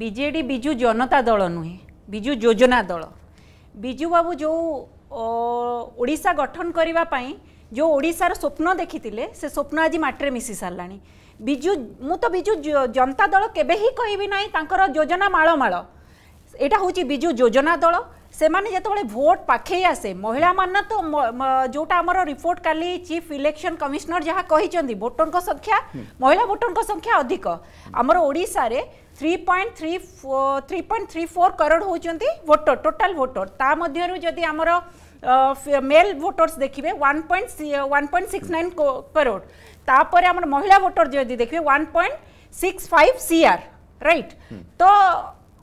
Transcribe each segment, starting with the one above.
BJD Biju ଜନତା ଦଳ ନୁହେଁ ବିଜୁ ଯୋଜନା ଦଳ ବିଜୁବାବୁ ଯେଉଁ ଓଡ଼ିଶା ଗଠନ କରିବା ପାଇଁ ଯେଉଁ ଓଡ଼ିଶାର ସ୍ୱପ୍ନ ଦେଖିଥିଲେ ସେ ସ୍ୱପ୍ନ ଆଜି ମାଟିରେ ମିଶି ସାରିଲାଣି ବିଜୁ ମୁଁ ତ ବିଜୁ ଜନତା ଦଳ କେବେ ହିଁ କହିବି ନାହିଁ ତାଙ୍କର ଯୋଜନା ମାଳ ମାଳ এটা হচ্ছে বিজু যোজনা দল সেমানে যেতবে ভোট পাখেই আসে মহিলা মানে তো যেটা আমার রিপোর্ট কালি চিফ ইলেকশন কমিশনার যা কিন্তু ভোটর সংখ্যা মহিলা ভোটর সংখ্যা অধিক আমার ওড়শার three point three three point three four crore হচ্ছেন ভোটর টোটাল ভোটর তা মধ্যে যদি আমার মেল ভোটর্স দেখবে one point one point six nine crore তাপরে আমার মহিলা ভোটর যদি দেখবে one point six five CR right তো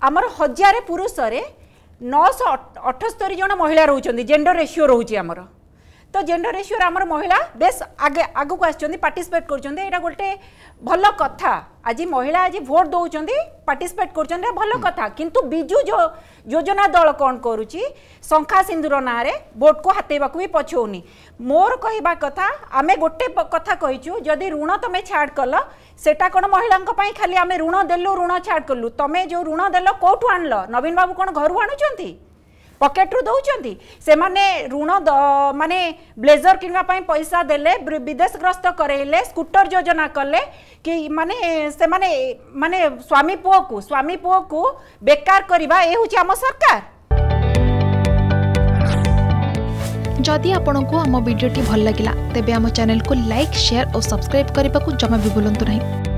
ଆମର ହଜାରେ ପୁରୁଷରେ ନଅଶହ ଅଠସ୍ତରୀ ଜଣ ମହିଳା ରହୁଛନ୍ତି ଜେଣ୍ଡର ରେସିଓ ରହୁଛି ଆମର ତ ଜେଣ୍ଡର ରେସିଓରେ ଆମର ମହିଳା ବେଶ୍ ଆଗେ ଆଗକୁ ଆସିଛନ୍ତି ପାର୍ଟିସିପେଟ୍ କରୁଛନ୍ତି ଏଇଟା ଗୋଟେ ଭଲ କଥା ଆଜି ମହିଳା ଆଜି ଭୋଟ ଦେଉଛନ୍ତି ପାର୍ଟିସିପେଟ୍ କରୁଛନ୍ତି ଭଲ କଥା କିନ୍ତୁ ବିଜୁ ଯୋଜନା ଦଳ କ'ଣ କରୁଛି ଶଙ୍ଖା ସିନ୍ଦୁର ନାଁରେ ଭୋଟକୁ ହାତେଇବାକୁ ବି ପଛଉନି ମୋର କହିବା କଥା ଆମେ ଗୋଟେ କଥା କହିଛୁ ଯଦି ଋଣ ତମେ ଛାଡ଼ କଲ ସେଟା କ'ଣ ମହିଳାଙ୍କ ପାଇଁ ଖାଲି ଆମେ ଋଣ ଦେଲୁ ଋଣ ଛାଡ଼ କଲୁ ତମେ ଯେଉଁ ଋଣ ଦେଲ କେଉଁଠୁ ଆଣିଲ ନବୀନ ବାବୁ କ'ଣ ଘରୁ ଆଣୁଛନ୍ତି ପକେଟ୍ରୁ ଦେଉଛନ୍ତି ସେମାନେ ଋଣ ମାନେ ବ୍ଲେଜର କିଣିବା ପାଇଁ ପଇସା ଦେଲେ ବିଦେଶଗ୍ରସ୍ତ କରେଇଲେ ସ୍କୁଟର ଯୋଜନା କଲେ କି ମାନେ ସେମାନେ ମାନେ ସ୍ୱାମୀ ପୁଅକୁ ସ୍ୱାମୀ ପୁଅକୁ ବେକାର କରିବା ଏ ହେଉଛି ଆମ ସରକାର ଯଦି ଆପଣଙ୍କୁ ଆମ ଭିଡ଼ିଓଟି ଭଲ ଲାଗିଲା ତେବେ ଆମ ଚ୍ୟାନେଲକୁ ଲାଇକ୍ ସେୟାର ଓ ସବସ୍କ୍ରାଇବ୍ କରିବାକୁ ଜମା ବି ଭୁଲନ୍ତୁ ନାହିଁ